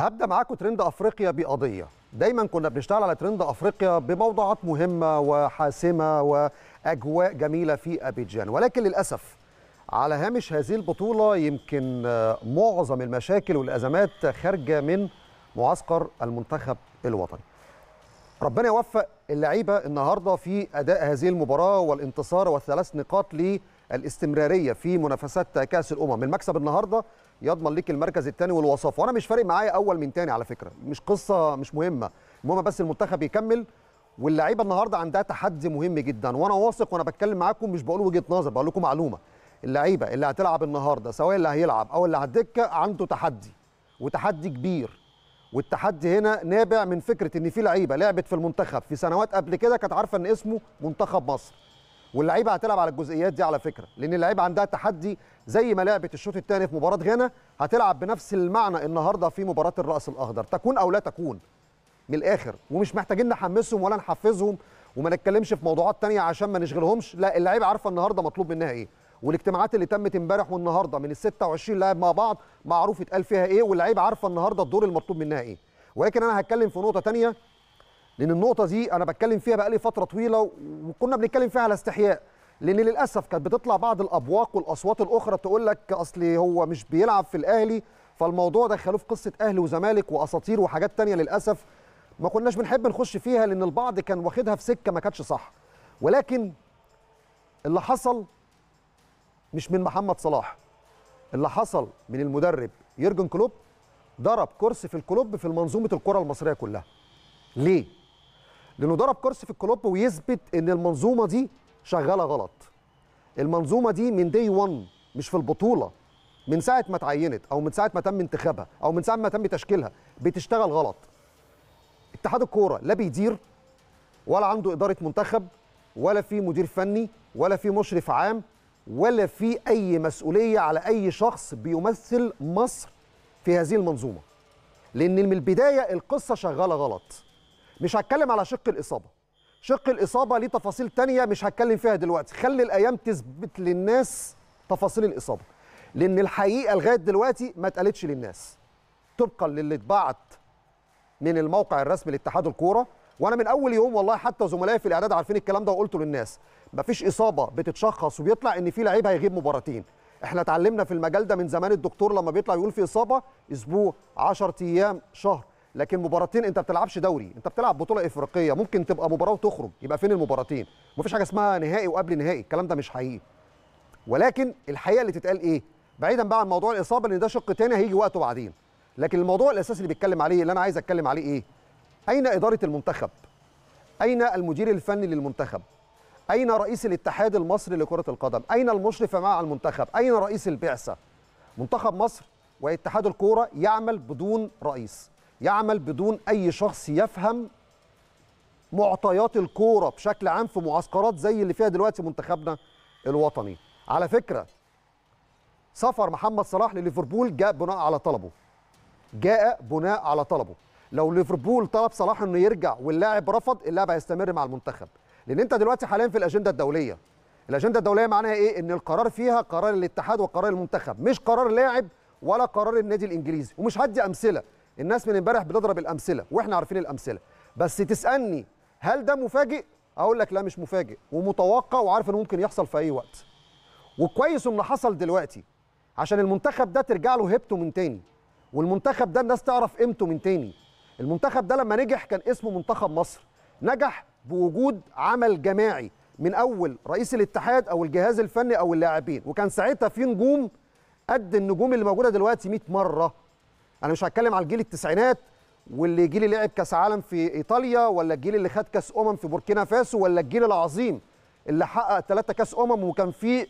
هبدا معاكم ترند افريقيا بقضيه دايما كنا بنشتغل على ترند افريقيا بموضوعات مهمه وحاسمه واجواء جميله في ابيجان ولكن للاسف على هامش هذه البطوله يمكن آه، معظم المشاكل والازمات خارجه من معسكر المنتخب الوطني ربنا يوفق اللعيبه النهارده في اداء هذه المباراه والانتصار والثلاث نقاط للاستمراريه في منافسات كاس الامم المكسب النهارده يضمن ليك المركز الثاني والوصف وانا مش فارق معايا اول من ثاني على فكره مش قصه مش مهمه المهم بس المنتخب يكمل واللعيبه النهارده عندها تحدي مهم جدا وانا واثق وانا بتكلم معاكم مش بقول وجهه نظر بقول لكم معلومه اللعيبه اللي هتلعب النهارده سواء اللي هيلعب او اللي على الدكه عنده تحدي وتحدي كبير والتحدي هنا نابع من فكره ان في لعيبه لعبت في المنتخب في سنوات قبل كده كانت عارفه ان اسمه منتخب مصر واللعيبه هتلعب على الجزئيات دي على فكره لان اللعيبه عندها تحدي زي ما لعبت الشوط الثاني في مباراه غانا هتلعب بنفس المعنى النهارده في مباراه الراس الاخضر تكون او لا تكون من الاخر ومش محتاجين نحمسهم ولا نحفزهم وما نتكلمش في موضوعات تانية عشان ما نشغلهمش لا اللعيبه عارفه النهارده مطلوب منها ايه والاجتماعات اللي تمت امبارح والنهارده من ال 26 لاعب مع بعض معروف اتقال فيها ايه واللعيبه عارفه النهارده الدور المطلوب منها ايه ولكن انا هتكلم في نقطه ثانيه لان النقطه دي انا بتكلم فيها بقالي فتره طويله وكنا بنتكلم فيها على استحياء لان للاسف كانت بتطلع بعض الابواق والاصوات الاخرى تقول لك اصل هو مش بيلعب في الاهلي فالموضوع دخلوه في قصه اهلي وزمالك واساطير وحاجات تانية للاسف ما كناش بنحب نخش فيها لان البعض كان واخدها في سكه ما كانتش صح ولكن اللي حصل مش من محمد صلاح اللي حصل من المدرب يورجن كلوب ضرب كرسي في الكلوب في منظومه الكره المصريه كلها ليه لانه ضرب كرسي في الكلوب ويثبت ان المنظومه دي شغاله غلط المنظومه دي من دي 1 مش في البطوله من ساعه ما اتعينت او من ساعه ما تم انتخابها او من ساعه ما تم تشكيلها بتشتغل غلط اتحاد الكوره لا بيدير ولا عنده اداره منتخب ولا في مدير فني ولا في مشرف عام ولا في اي مسؤوليه على اي شخص بيمثل مصر في هذه المنظومه لان من البدايه القصه شغاله غلط مش هتكلم على شق الاصابه شق الاصابه ليه تفاصيل تانية مش هتكلم فيها دلوقتي خلي الايام تثبت للناس تفاصيل الاصابه لان الحقيقه لغايه دلوقتي ما اتقالتش للناس طبقا للي اتبعت من الموقع الرسمي لاتحاد الكوره وانا من اول يوم والله حتى زملائي في الاعداد عارفين الكلام ده وقلته للناس مفيش اصابه بتتشخص وبيطلع ان في لعيب هيغيب مباراتين احنا اتعلمنا في المجال ده من زمان الدكتور لما بيطلع يقول في اصابه اسبوع 10 ايام شهر لكن مباراتين انت بتلعبش دوري انت بتلعب بطوله افريقيه ممكن تبقى مباراه وتخرج يبقى فين المباراتين مفيش حاجه اسمها نهائي وقبل نهائي الكلام ده مش حقيقي ولكن الحقيقه اللي تتقال ايه بعيدا بقى عن موضوع الاصابه لان ده شق تاني هيجي وقته بعدين لكن الموضوع الاساسي اللي بيتكلم عليه اللي انا عايز اتكلم عليه ايه اين اداره المنتخب اين المدير الفني للمنتخب اين رئيس الاتحاد المصري لكره القدم اين المشرف مع المنتخب اين رئيس البعثه منتخب مصر واتحاد الكوره يعمل بدون رئيس يعمل بدون أي شخص يفهم معطيات الكورة بشكل عام في معسكرات زي اللي فيها دلوقتي منتخبنا الوطني على فكرة سفر محمد صلاح لليفربول جاء بناء على طلبه جاء بناء على طلبه لو ليفربول طلب صلاح انه يرجع واللاعب رفض اللاعب هيستمر مع المنتخب لان انت دلوقتي حاليا في الاجنده الدوليه الاجنده الدوليه معناها ايه ان القرار فيها قرار الاتحاد وقرار المنتخب مش قرار لاعب ولا قرار النادي الانجليزي ومش هدي امثله الناس من امبارح بتضرب الامثله واحنا عارفين الامثله بس تسالني هل ده مفاجئ اقول لك لا مش مفاجئ ومتوقع وعارف انه ممكن يحصل في اي وقت وكويس انه حصل دلوقتي عشان المنتخب ده ترجع له هيبته من تاني والمنتخب ده الناس تعرف قيمته من تاني المنتخب ده لما نجح كان اسمه منتخب مصر نجح بوجود عمل جماعي من اول رئيس الاتحاد او الجهاز الفني او اللاعبين وكان ساعتها في نجوم قد النجوم اللي موجوده دلوقتي 100 مره انا مش هتكلم على الجيل التسعينات واللي جيل لعب كاس عالم في ايطاليا ولا الجيل اللي خد كاس امم في بوركينا فاسو ولا الجيل العظيم اللي حقق ثلاثه كاس امم وكان فيه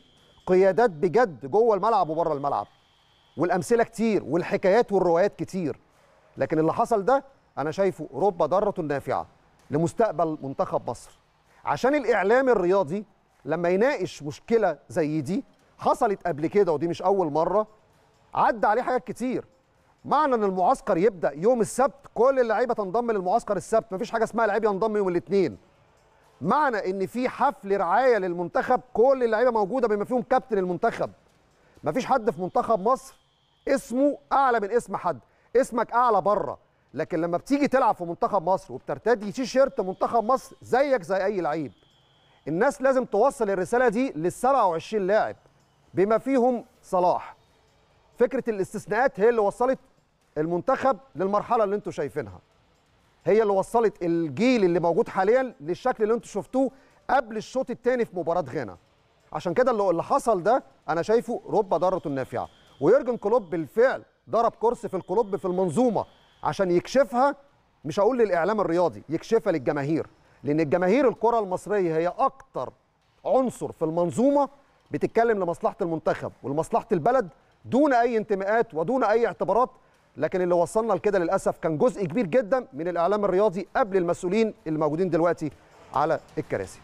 قيادات بجد جوه الملعب وبره الملعب والامثله كتير والحكايات والروايات كتير لكن اللي حصل ده انا شايفه رب ضاره نافعه لمستقبل منتخب مصر عشان الاعلام الرياضي لما يناقش مشكله زي دي حصلت قبل كده ودي مش اول مره عدى عليه حاجات كتير معنى ان المعسكر يبدا يوم السبت كل اللعيبه تنضم للمعسكر السبت مفيش حاجه اسمها لعيب ينضم يوم الاثنين معنى ان في حفل رعايه للمنتخب كل اللعيبه موجوده بما فيهم كابتن المنتخب مفيش حد في منتخب مصر اسمه اعلى من اسم حد اسمك اعلى بره لكن لما بتيجي تلعب في منتخب مصر وبترتدي تيشيرت منتخب مصر زيك زي اي لعيب الناس لازم توصل الرساله دي لل 27 لاعب بما فيهم صلاح فكره الاستثناءات هي اللي وصلت المنتخب للمرحله اللي انتم شايفينها هي اللي وصلت الجيل اللي موجود حاليا للشكل اللي انتم شفتوه قبل الشوط الثاني في مباراه غانا عشان كده اللي حصل ده انا شايفه رب ضاره نافعه ويرجن كلوب بالفعل ضرب كرسي في الكلوب في المنظومه عشان يكشفها مش هقول للاعلام الرياضي يكشفها للجماهير لان الجماهير الكره المصريه هي اكتر عنصر في المنظومه بتتكلم لمصلحه المنتخب ولمصلحه البلد دون اي انتماءات ودون اي اعتبارات لكن اللي وصلنا لكده للاسف كان جزء كبير جدا من الاعلام الرياضي قبل المسؤولين الموجودين دلوقتي على الكراسي